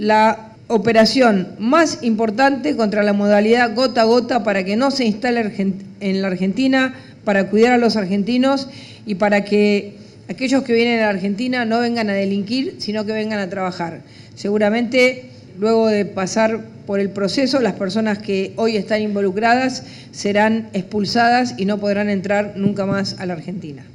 la operación más importante contra la modalidad gota a gota para que no se instale en la Argentina, para cuidar a los argentinos y para que aquellos que vienen a la Argentina no vengan a delinquir, sino que vengan a trabajar. Seguramente, luego de pasar por el proceso, las personas que hoy están involucradas serán expulsadas y no podrán entrar nunca más a la Argentina.